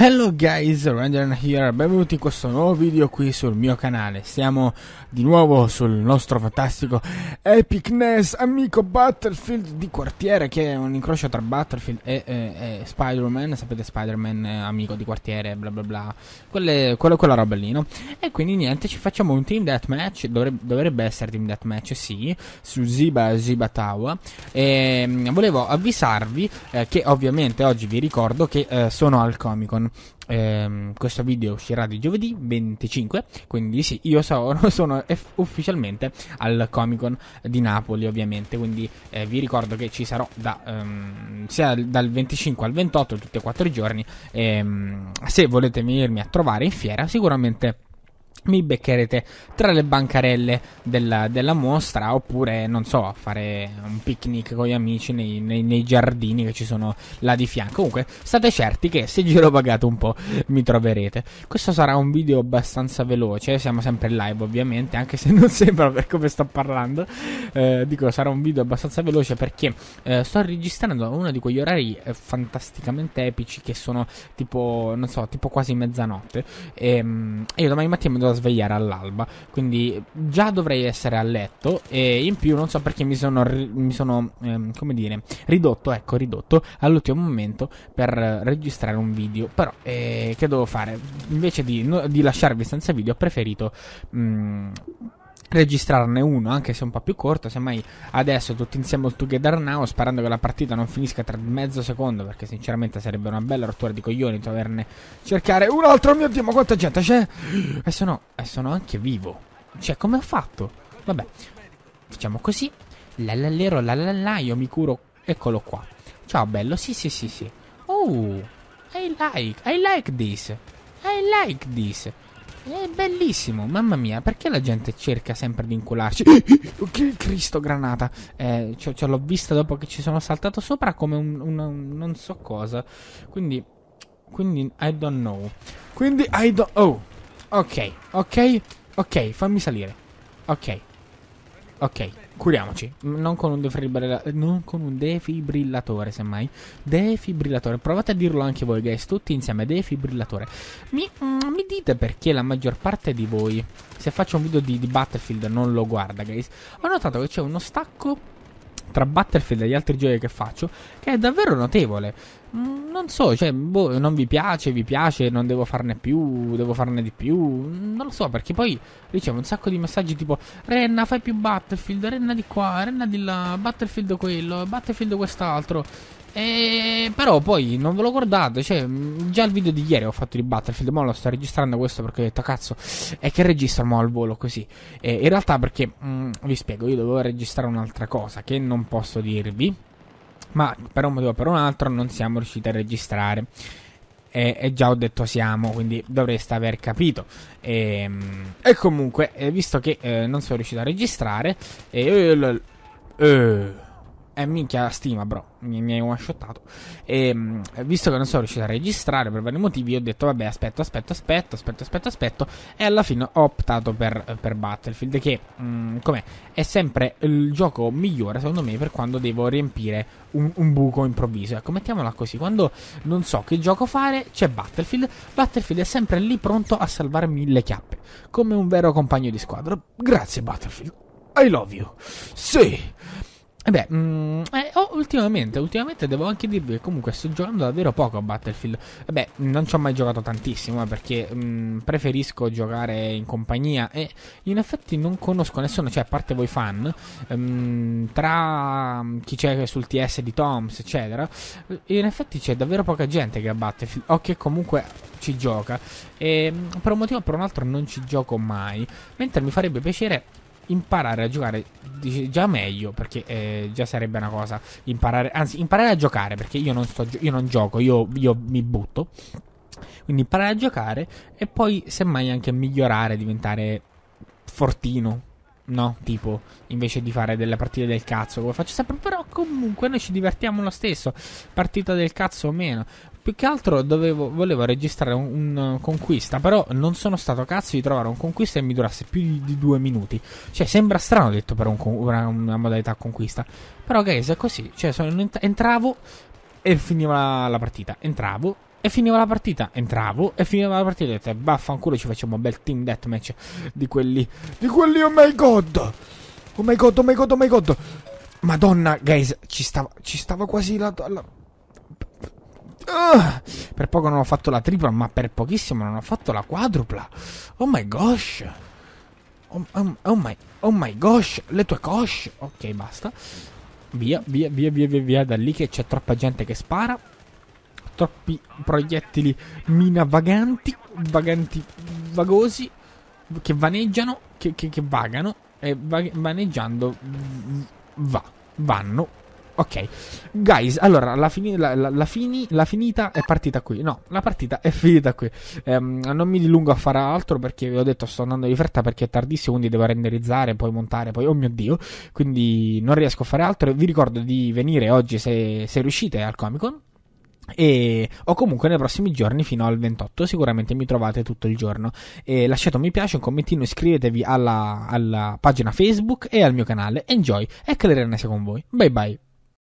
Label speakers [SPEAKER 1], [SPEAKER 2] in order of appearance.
[SPEAKER 1] Hello guys, Render here, benvenuti in questo nuovo video qui sul mio canale Siamo di nuovo sul nostro fantastico Epic NES Amico Battlefield di quartiere Che è un incrocio tra Battlefield e, e, e Spider-Man Sapete Spider-Man amico di quartiere, bla bla bla Quelle, quella, quella roba lì, no? E quindi niente, ci facciamo un team deathmatch Dovrebbe, dovrebbe essere team deathmatch, sì Su Ziba Ziba Tower E ehm, volevo avvisarvi eh, che ovviamente oggi vi ricordo che eh, sono al Comic Con ehm, questo video uscirà di giovedì 25, quindi sì, io sono, sono eff- ufficialmente al Comic Con di Napoli ovviamente, quindi eh, vi ricordo che ci sarò da, ehm, sia dal 25 al 28, tutti e quattro i giorni, ehm, se volete venirmi a trovare in fiera sicuramente mi beccherete tra le bancarelle della, della, mostra oppure, non so, fare un picnic con gli amici nei, nei, nei, giardini che ci sono là di fianco. Comunque, state certi che se giro pagato un po' mi troverete. Questo sarà un video abbastanza veloce, siamo sempre live ovviamente, anche se non sembra per come sto parlando. Eh, dico, sarà un video abbastanza veloce perché eh, sto registrando uno di quegli orari eh, fantasticamente epici che sono tipo, non so, tipo quasi mezzanotte. E, ehm, e io domani mattina mi devo da svegliare all'alba. Quindi già dovrei essere a letto. E in più non so perché mi sono, mi sono ehm, come dire, ridotto, ecco, ridotto all'ultimo momento per registrare un video. Però eh, che devo fare? Invece di, no, di lasciarvi senza video, ho preferito... Mh, mm, registrarne uno, anche se un po' più corto, semmai adesso tutti insieme al Together Now, sperando che la partita non finisca tra mezzo secondo, perché sinceramente sarebbe una bella rottura di coglioni doverne cercare un altro, mio Dio, ma quanta gente c'è! E sono, e sono anche vivo. Cioè, come ho fatto? Vabbè, facciamo così. Lallallero, la io mi curo, eccolo qua. Ciao bello, sì sì sì sì. Oh, I like, I like this. I like this. È bellissimo, mamma mia, perché la gente cerca sempre di incularci? Cristo, granata. Eh, cioè, cioè, l'ho vista dopo che ci sono saltato sopra come un, un, un non so cosa. Quindi, quindi, I don't know. Quindi, I don't... Oh, ok, ok, ok, fammi salire. Ok, ok. Curiamoci, non con un defibrillatore, non con un defibrillatore semmai. Defibrillatore, provate a dirlo anche voi guys, tutti insieme, defibrillatore. Mi, mm, mi dite perché la maggior parte di voi, se faccio un video di, di Battlefield non lo guarda guys, ho notato che c'è uno stacco tra Battlefield e gli altri giochi che faccio che è davvero notevole. Mm, non so, cioè, boh, non vi piace, vi piace, non devo farne più, devo farne di più. Mm, non lo so, perché poi ricevo un sacco di messaggi tipo Renna, fai più Battlefield, Renna di qua, Renna di là, Battlefield quello, Battlefield quest'altro. E... Però poi non ve lo guardate, cioè, mm, già il video di ieri ho fatto di Battlefield, ma lo sto registrando questo perché ho detto cazzo, è che registro mo al volo così. E in realtà perché, mh, vi spiego, io dovevo registrare un'altra cosa che non posso dirvi ma per un motivo o per un altro non siamo riusciti a registrare. E, e, già ho detto siamo, quindi dovreste aver capito. E, e comunque, visto che eh, non sono riuscito a registrare, eh, eh, eh, minchia, stima, bro. Mi, mi hai one-shottato. E ehm, visto che non sono riuscito a registrare per vari motivi, ho detto, vabbè, aspetto, aspetto, aspetto, aspetto, aspetto, aspetto. E alla fine ho optato per, per Battlefield, che, mh, mm, com'è, è sempre il gioco migliore, secondo me, per quando devo riempire un, un buco improvviso. Ecco, mettiamola così. Quando non so che gioco fare, c'è Battlefield. Battlefield è sempre lì pronto a salvarmi le chiappe. Come un vero compagno di squadra. Grazie, Battlefield. I love you. Sì. E eh beh, mm, eh, oh, ultimamente, ultimamente devo anche dirvi che comunque sto giocando davvero poco a Battlefield. E eh beh, non ci ho mai giocato tantissimo perché mh, mm, preferisco giocare in compagnia e in effetti non conosco nessuno, cioè a parte voi fan, mh, ehm, tra mm, chi c'è sul TS di Toms, eccetera, in effetti c'è davvero poca gente che a Battlefield o che comunque ci gioca. E ehm, per un motivo o per un altro non ci gioco mai, mentre mi farebbe piacere imparare a giocare già meglio, perché eh, già sarebbe una cosa. Imparare, anzi, imparare a giocare, perché io non, sto, io non gioco, io, io mi butto. Quindi imparare a giocare e poi semmai anche migliorare, diventare fortino, no? Tipo, invece di fare delle partite del cazzo, come faccio sempre. Però comunque noi ci divertiamo lo stesso. Partita del cazzo o meno. Più che altro dovevo, volevo registrare un, un, eh, conquista, però non sono stato cazzo di trovare un conquista che mi durasse più di, di due minuti. Cioè, sembra strano detto per un, una, una, modalità conquista. Però, guys, è così. Cioè, sono, entravo e finiva la, la partita. Entravo, e finiva la partita, entravo e finiva la partita. E detto, vaffanculo, ci facciamo un bel team deathmatch di quelli. Di quelli, oh my god! Oh my god, oh my god, oh my god! Madonna, guys, ci stava, ci stava quasi la, la Uh, per poco non ho fatto la tripla, ma per pochissimo non ho fatto la quadrupla. Oh my gosh. Oh, oh, oh, my, oh my gosh, le tue cosce. Ok, basta. Via, via, via, via, via, via da lì che c'è troppa gente che spara. Troppi proiettili mina vaganti, vaganti vagosi, che vaneggiano, che, che, che vagano e va, vaneggiando va, vanno Ok, guys, allora la, fini, la, la, fini, la, finita è partita qui. No, la partita è finita qui. Ehm, non mi dilungo a fare altro perché vi ho detto sto andando di fretta perché è tardissimo, quindi devo renderizzare, poi montare, poi oh mio dio, quindi non riesco a fare altro. Vi ricordo di venire oggi se, se riuscite al Comic Con e, o comunque nei prossimi giorni fino al 28 sicuramente mi trovate tutto il giorno e lasciate un mi piace, un commentino iscrivetevi alla, alla pagina Facebook e al mio canale enjoy e che l'Irene sia con voi bye bye